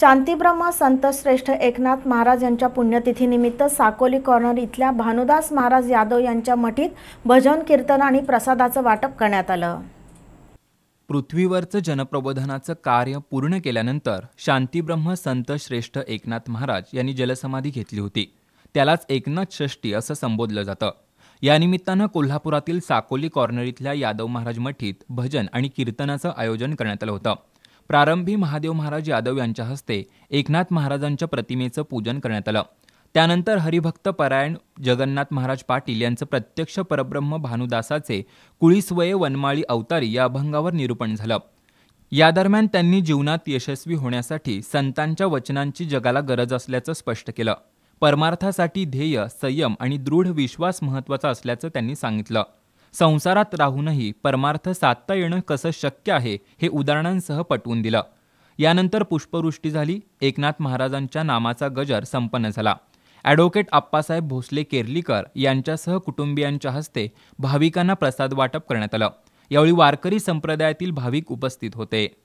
शांतीब्रह्म श्रेष्ठ एकनाथ महाराज यांच्या पुण्यतिथीनिमित्त साकोली कॉर्नर इथल्या भानुदास महाराज यादव यांच्या मठीत भजन कीर्तन आणि प्रसादाचं वाटप करण्यात आलं पृथ्वीवरचं जनप्रबोधनाचं कार्य पूर्ण केल्यानंतर शांतीब्रह्म संत श्रेष्ठ एकनाथ महाराज यांनी जलसमाधी घेतली होती त्यालाच एकनाथ षष्टी असं संबोधलं जातं या कोल्हापुरातील साकोली कॉर्नर इथल्या यादव महाराज मठीत भजन आणि कीर्तनाचं आयोजन करण्यात आलं होतं प्रारंभी महादेव महाराज यादव यांच्या हस्ते एकनाथ महाराजांच्या प्रतिमेचं पूजन करण्यात आलं त्यानंतर हरिभक्त परायण जगन्नाथ महाराज पाटील यांचं प्रत्यक्ष परब्रह्म भानुदासाचे कुळीस्वये वनमाळी अवतारी या अभंगावर निरूपण झालं या दरम्यान त्यांनी जीवनात यशस्वी होण्यासाठी संतांच्या वचनांची जगाला गरज असल्याचं स्पष्ट केलं परमार्थासाठी ध्येय संयम आणि दृढ विश्वास महत्त्वाचा असल्याचं त्यांनी सांगितलं संसारात राहूनही परमार्थ साधता येणं कसं शक्य आहे हे उदाहरणांसह पटवून दिलं यानंतर पुष्पवृष्टी झाली एकनाथ महाराजांच्या नामाचा गजर संपन्न झाला ॲडव्होकेट आप्पासाहेब भोसले केर्लीकर यांच्यासह कुटुंबियांच्या हस्ते भाविकांना प्रसाद वाटप करण्यात आलं यावेळी वारकरी संप्रदायातील भाविक उपस्थित होते